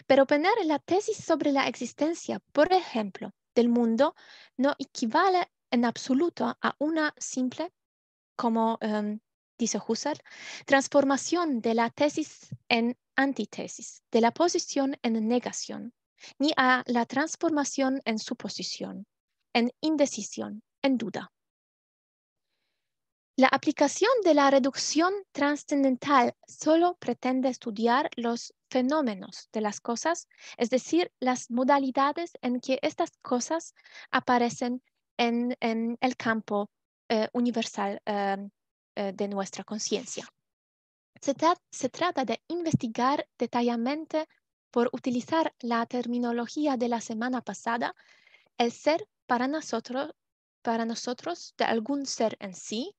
Pero poner la tesis sobre la existencia, por ejemplo, del mundo no equivale en absoluto a una simple, como em, dice Husserl, transformación de la tesis en antítesis, de la posición en negación, ni a la transformación en suposición, en indecisión, en duda. La aplicación de la reducción trascendental solo pretende estudiar los fenómenos de las cosas, es decir, las modalidades en que estas cosas aparecen en, el campo eh, universal em, eh, de nuestra conciencia. Se, se, trata de investigar detalladamente por utilizar la terminología de la semana pasada, el ser para nosotros, para nosotros de algún ser en sí,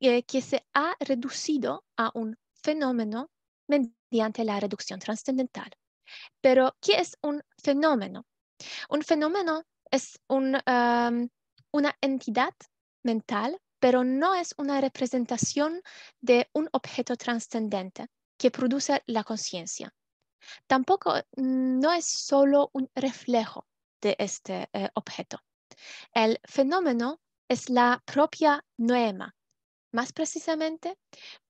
eh, que se ha reducido a un fenómeno mediante la reducción trascendental. Pero, ¿qué es un fenómeno? Un fenómeno es una entidad mental, pero no es una representación de un objeto trascendente que produce la conciencia. Tampoco mm, no es solo un reflejo de este eh, objeto. El fenómeno es la propia noema, más precisamente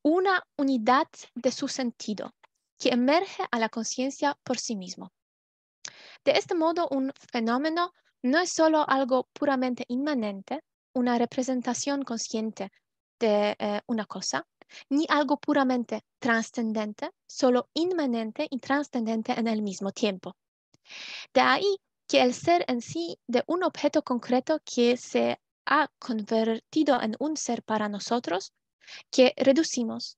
una unidad de su sentido que emerge a la conciencia por sí mismo. De este modo, un fenómeno no es solo algo puramente inmanente, una representación consciente de eh, una cosa, ni algo puramente trascendente, solo inmanente y trascendente en el mismo tiempo. De ahí que el ser en sí de un objeto concreto que se ha convertido en un ser para nosotros, que reducimos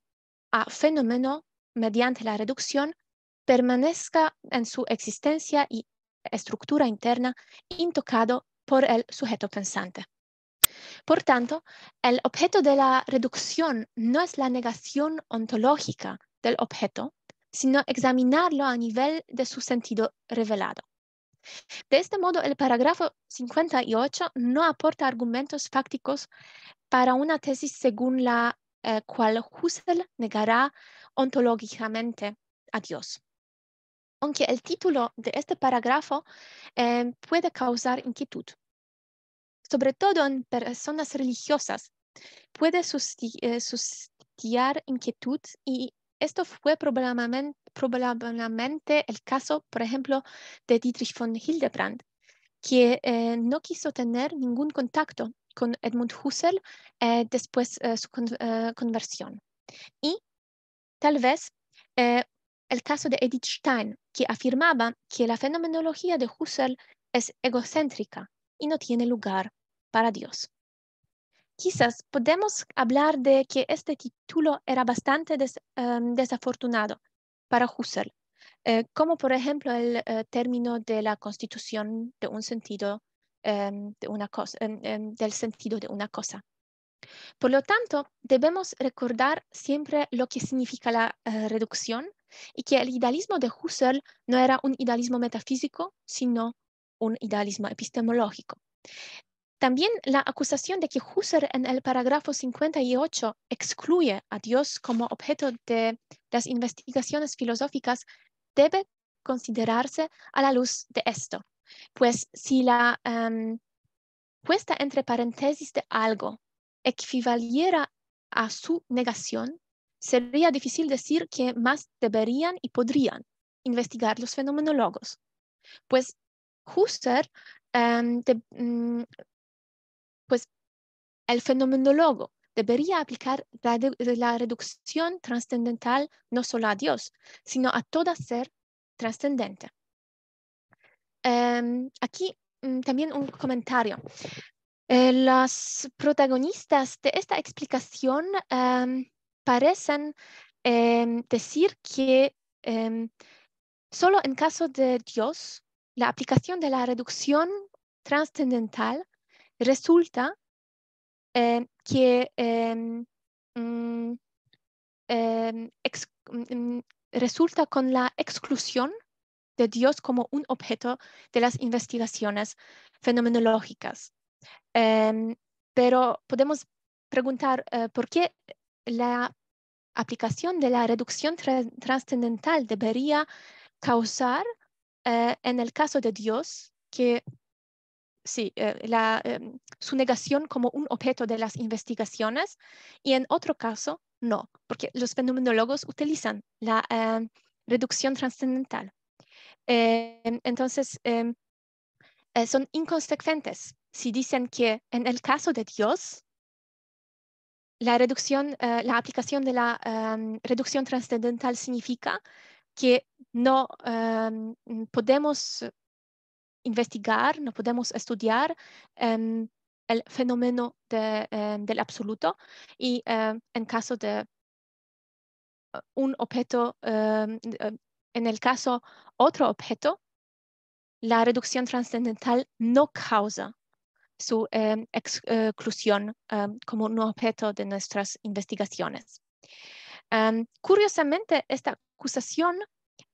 a fenómeno mediante la reducción, permanezca en su existencia y estructura interna intocado por el sujeto pensante. Por tanto, el objeto de la reducción no es la negación ontológica del objeto, sino examinarlo a nivel de su sentido revelado. De este modo, el parágrafo 58 no aporta argumentos fácticos para una tesis según la eh, cual Husserl negará ontológicamente a Dios aunque el título de este parágrafo eh, puede causar inquietud. Sobre todo en personas religiosas, puede suscitar eh, inquietud y esto fue probablemente, el caso, por ejemplo, de Dietrich von Hildebrand, que eh, no quiso tener ningún contacto con Edmund Husserl después de su conversión. Y tal vez el caso de Edith Stein, que afirmaba que la fenomenología de Husserl es egocéntrica y no tiene lugar para Dios. Quizás podemos hablar de que este título era bastante em, desafortunado para Husserl, eh, como por ejemplo el eh, término de la constitución de un sentido, em, de una cosa, em, del sentido de una cosa. Por lo tanto, debemos recordar siempre lo que significa la eh, reducción y que el idealismo de Husserl no era un idealismo metafísico, sino un idealismo epistemológico. También la acusación de que Husserl en el parágrafo 58 excluye a Dios como objeto de las investigaciones filosóficas debe considerarse a la luz de esto, pues si la em, puesta entre paréntesis de algo equivaliera a su negación, sería difícil decir que más deberían y podrían investigar los fenomenólogos, pues Husserl, em, mm, pues el fenomenólogo debería aplicar la, reducción trascendental no solo a Dios, sino a todo ser trascendente. Em, aquí mm, también un comentario. Eh, los protagonistas de esta explicación em, parecen em, decir que em, solo en caso de Dios, la aplicación de la reducción trascendental resulta em, que mm, mm, resulta con la exclusión de Dios como un objeto de las investigaciones fenomenológicas. pero podemos preguntar eh, por qué la aplicación de la reducción trascendental debería causar eh, en el caso de Dios que sí, eh, em, su negación como un objeto de las investigaciones y en otro caso no, porque los fenomenólogos utilizan la em, reducción trascendental. Em, entonces, eh, son inconsecuentes si dicen que en el caso de Dios la reducción, eh, la aplicación de la em, reducción trascendental significa que no em, podemos investigar, no podemos estudiar em, el fenómeno del absoluto y en caso de eh, un objeto, en el caso otro objeto, la reducción transcendental no causa su em, eh, exclusión em, como un objeto de nuestras investigaciones. Em, curiosamente, esta acusación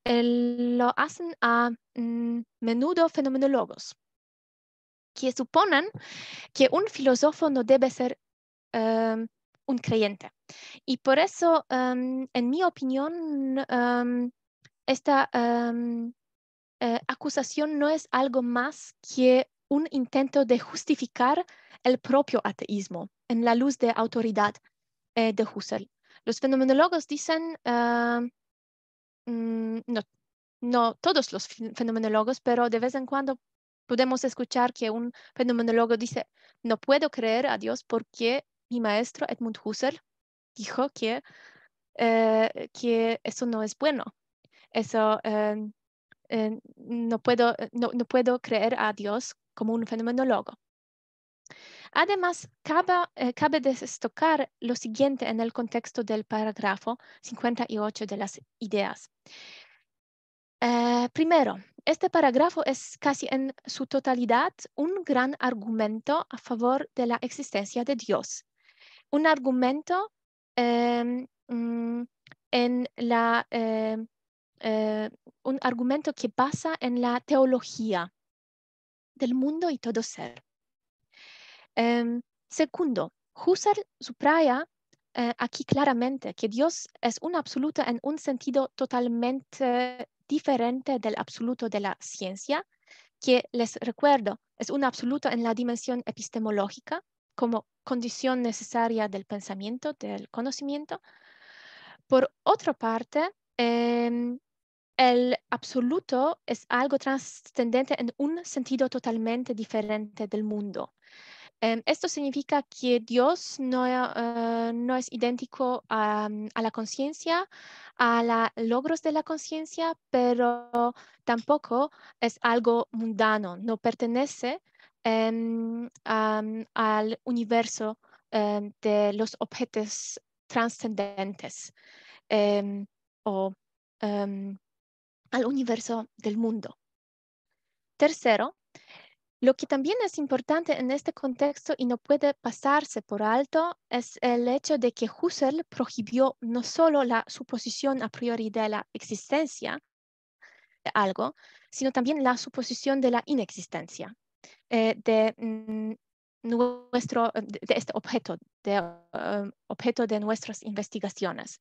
lo hacen a mm, menudo fenomenólogos, que suponen que un filósofo no debe ser un creyente. Y por eso, en mi opinión, esta eh, acusación no es algo más que un intento de justificar el propio ateísmo en la luz de autoridad eh, de Husserl. Los fenomenólogos dicen, ah, mm, no, no todos los fenomenólogos, pero de vez en cuando podemos escuchar que un fenomenólogo dice, no puedo creer a Dios porque mi maestro Edmund Husserl dijo que, eh, que eso no es bueno. Eso eh, no, puedo, no, puedo creer a Dios como un fenomenólogo. Además, cabe, eh, cabe, destacar lo siguiente en el contexto del parágrafo 58 de las ideas. Eh, primero, este parágrafo es casi en su totalidad un gran argumento a favor de la existencia de Dios. Un argumento em, mm, en la, em, eh, un argumento que pasa en la teología del mundo y todo ser. Em, segundo, Husserl supraya eh, aquí claramente que Dios es un absoluto en un sentido totalmente diferente del absoluto de la ciencia, que les recuerdo, es un absoluto en la dimensión epistemológica como condición necesaria del pensamiento, del conocimiento. Por otra parte, em, el absoluto es algo trascendente en un sentido totalmente diferente del mundo. Em, esto significa que Dios no, eh, es idéntico mm, a, la conciencia, a los logros de la conciencia, pero tampoco es algo mundano, no pertenece em, al universo em, de los objetos trascendentes al universo del mundo. Tercero, lo que también es importante en este contexto y no puede pasarse por alto es el hecho de que Husserl prohibió no solo la suposición a priori de la existencia de algo, sino también la suposición de la inexistencia eh, de, mm, nuestro, de este objeto, de, eh, objeto de nuestras investigaciones.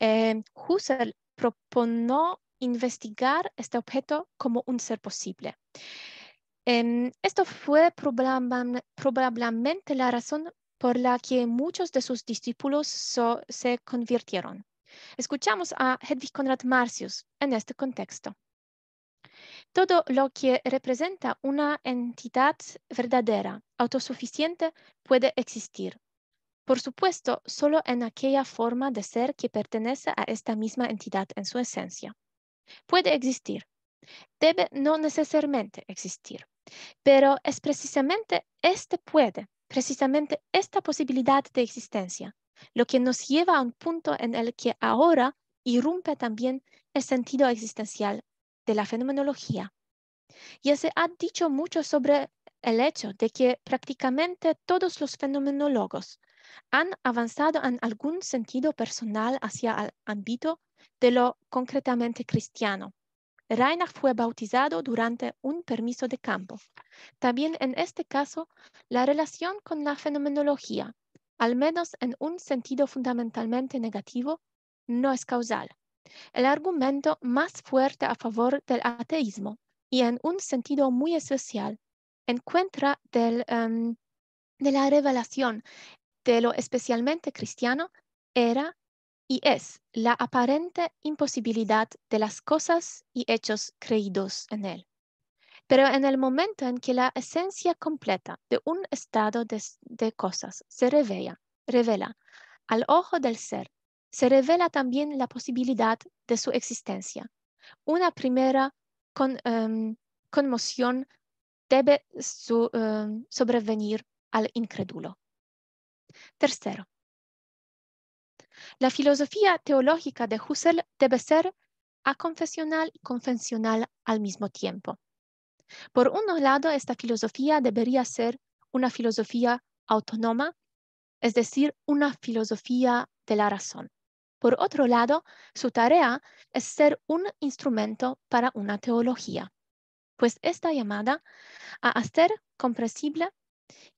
Eh, Husserl proponó investigar este objeto como un ser posible. esto fue probablemente la razón por la que muchos de sus discípulos se convirtieron. Escuchamos a Hedwig Conrad Marcius en este contexto. Todo lo que representa una entidad verdadera, autosuficiente, puede existir. Por supuesto, solo en aquella forma de ser que pertenece a esta misma entidad en su esencia. Puede existir, debe no necesariamente existir, pero es precisamente este puede, precisamente esta posibilidad de existencia, lo que nos lleva a un punto en el que ahora irrumpe también el sentido existencial de la fenomenología. Ya se ha dicho mucho sobre el hecho de que prácticamente todos los fenomenólogos han avanzado en algún sentido personal hacia el ámbito de lo concretamente cristiano. Reinach fue bautizado durante un permiso de campo. También en este caso, la relación con la fenomenología, al menos en un sentido fundamentalmente negativo, no es causal. El argumento más fuerte a favor del ateísmo y en un sentido muy especial encuentra del, em, de la revelación de lo especialmente cristiano era y es la aparente imposibilidad de las cosas y hechos creídos en él. Pero en el momento en que la esencia completa de un estado de, cosas se revela, revela al ojo del ser, se revela también la posibilidad de su existencia. Una primera em, conmoción debe em, sobrevenir al incrédulo. Tercero, la filosofía teológica de Husserl debe ser aconfesional y confesional al mismo tiempo. Por un lado, esta filosofía debería ser una filosofía autónoma, es decir, una filosofía de la razón. Por otro lado, su tarea es ser un instrumento para una teología, pues esta llamada a hacer comprensible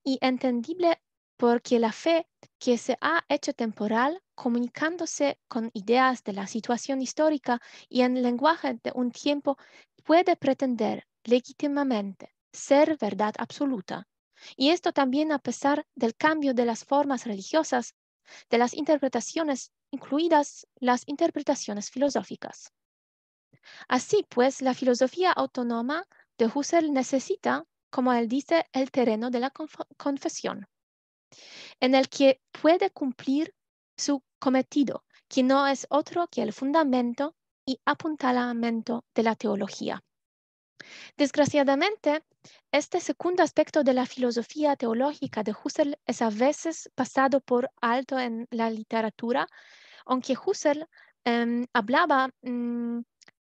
y entendible porque la fe que se ha hecho temporal, comunicándose con ideas de la situación histórica y en lenguaje de un tiempo, puede pretender legítimamente ser verdad absoluta. Y esto también a pesar del cambio de las formas religiosas, de las interpretaciones, incluidas las interpretaciones filosóficas. Así pues, la filosofía autónoma de Husserl necesita, como él dice, el terreno de la confesión en el que puede cumplir su cometido, que no es otro que el fundamento y apuntalamiento de la teología. Desgraciadamente, este segundo aspecto de la filosofía teológica de Husserl es a veces pasado por alto en la literatura, aunque Husserl em, hablaba mm,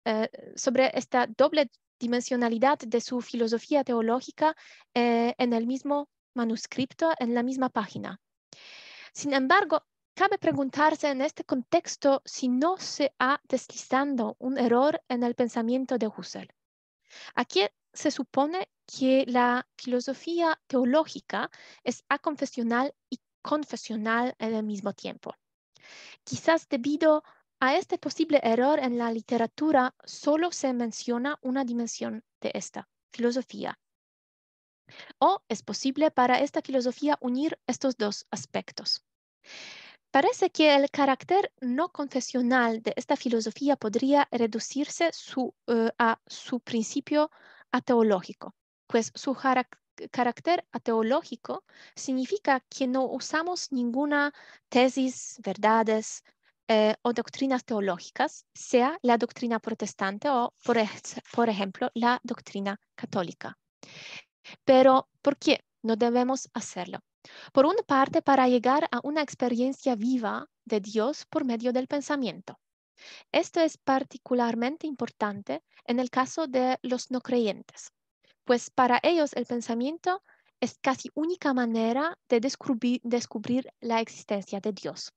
eh, sobre esta doble dimensionalidad de su filosofía teológica eh, en el mismo manuscrito en la misma página. Sin embargo, cabe preguntarse en este contexto si no se ha deslizando un error en el pensamiento de Husserl. Aquí se supone que la filosofía teológica es aconfesional y confesional en el mismo tiempo. Quizás debido a este posible error en la literatura solo se menciona una dimensión de esta filosofía, o es posible para esta filosofía unir estos dos aspectos. Parece que el carácter no confesional de esta filosofía podría reducirse eh, a su principio ateológico, pues su carácter ateológico significa que no usamos ninguna tesis, verdades eh, o doctrinas teológicas, sea la doctrina protestante o, por ejemplo, la doctrina católica. Pero, ¿por qué no debemos hacerlo? Por una parte, para llegar a una experiencia viva de Dios por medio del pensamiento. Esto es particularmente importante en el caso de los no creyentes, pues para ellos el pensamiento es casi única manera de descubrir, la existencia de Dios.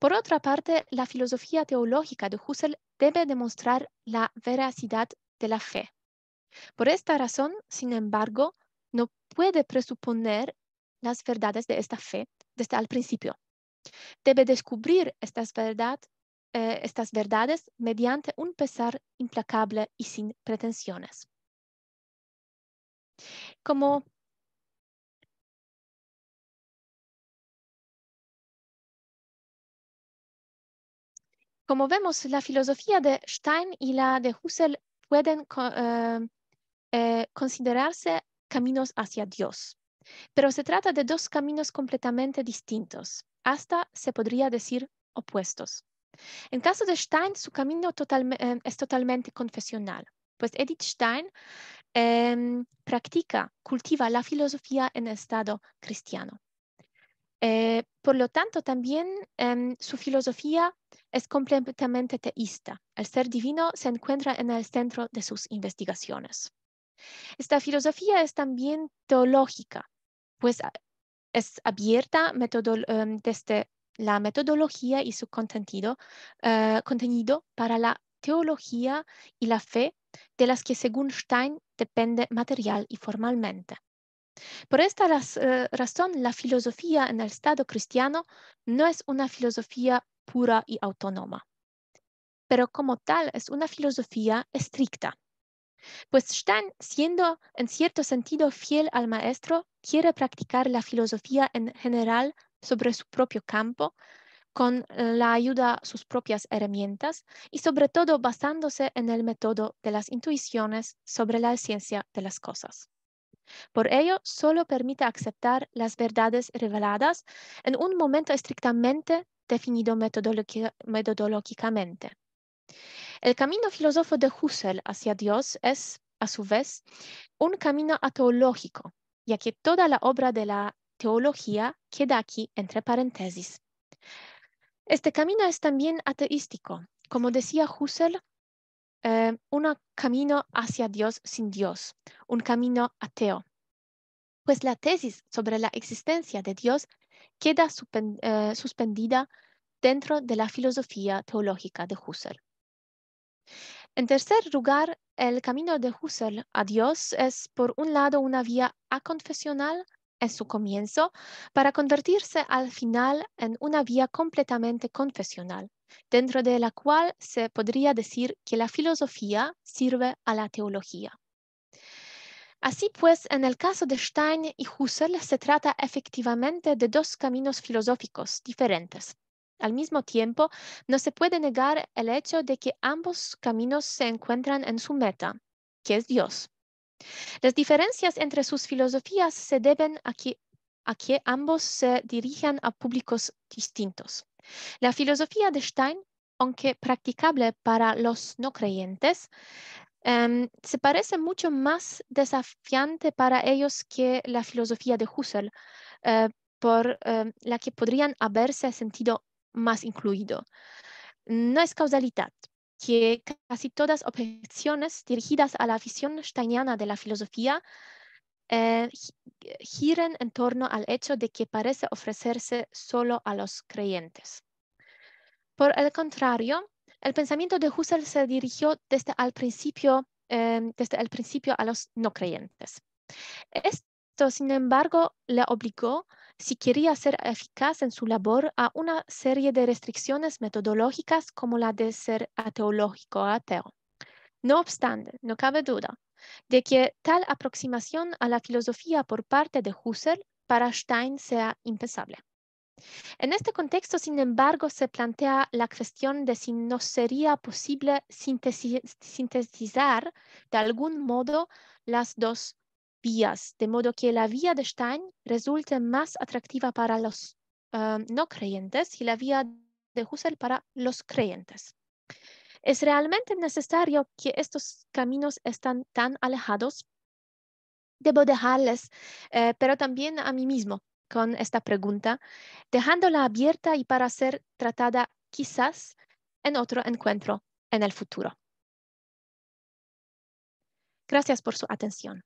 Por otra parte, la filosofía teológica de Husserl debe demostrar la veracidad de la fe, por esta razón, sin embargo, no puede presuponer las verdades de esta fe desde el principio. Debe descubrir eh, estas, verdades mediante un pesar implacable y sin pretensiones. Como Como vemos, la filosofía de Stein y la de Husserl pueden eh, eh, considerarse caminos hacia Dios. Pero se trata de dos caminos completamente distintos, hasta se podría decir opuestos. En caso de Stein, su camino em, es totalmente confesional, pues Edith Stein em, practica, cultiva la filosofía en el estado cristiano. Eh, por lo tanto, también em, su filosofía es completamente teísta. El ser divino se encuentra en el centro de sus investigaciones. Esta filosofía es también teológica, pues es abierta em, desde la metodología y su contenido, eh, contenido para la teología y la fe de las que según Stein depende material y formalmente. Por esta eh, razón, la filosofía en el Estado cristiano no es una filosofía pura y autónoma, pero como tal es una filosofía estricta, pues Stein, siendo en cierto sentido fiel al maestro, quiere practicar la filosofía en general sobre su propio campo, con la ayuda de sus propias herramientas y sobre todo basándose en el método de las intuiciones sobre la ciencia de las cosas. Por ello, solo permite aceptar las verdades reveladas en un momento estrictamente definido metodológicamente el camino filósofo de Husserl hacia Dios es, a su vez, un camino ateológico, ya que toda la obra de la teología queda aquí entre paréntesis. Este camino es también ateístico. Como decía Husserl, eh, un camino hacia Dios sin Dios, un camino ateo. Pues la tesis sobre la existencia de Dios queda eh, suspendida dentro de la filosofía teológica de Husserl. En tercer lugar, el camino de Husserl a Dios es, por un lado, una vía aconfesional en su comienzo, para convertirse al final en una vía completamente confesional, dentro de la cual se podría decir que la filosofía sirve a la teología. Así pues, en el caso de Stein y Husserl se trata efectivamente de dos caminos filosóficos diferentes, al mismo tiempo, no se puede negar el hecho de que ambos caminos se encuentran en su meta, que es Dios. Las diferencias entre sus filosofías se deben a que, a que ambos se dirigen a públicos distintos. La filosofía de Stein, aunque practicable para los no creyentes, em, se parece mucho más desafiante para ellos que la filosofía de Husserl, eh, por em, la que podrían haberse sentido más incluido. No es causalidad, que casi todas objeciones dirigidas a la visión steiniana de la filosofía eh, eh, giren en torno al hecho de que parece ofrecerse solo a los creyentes. Por el contrario, el pensamiento de Husserl se dirigió desde, al principio, em, desde el principio a los no creyentes. Esto, sin embargo, le obligó si quería ser eficaz en su labor a una serie de restricciones metodológicas como la de ser ateológico o ateo. No obstante, no cabe duda de que tal aproximación a la filosofía por parte de Husserl para Stein sea impensable. En este contexto, sin embargo, se plantea la cuestión de si no sería posible sintetizar de algún modo las dos de modo que la vía de Stein resulte más atractiva para los eh, no creyentes y la vía de Husserl para los creyentes. ¿Es realmente necesario que estos caminos estén tan alejados? Debo dejarles, eh, pero también a mí mismo, con esta pregunta, dejándola abierta y para ser tratada quizás en otro encuentro en el futuro. Gracias por su atención.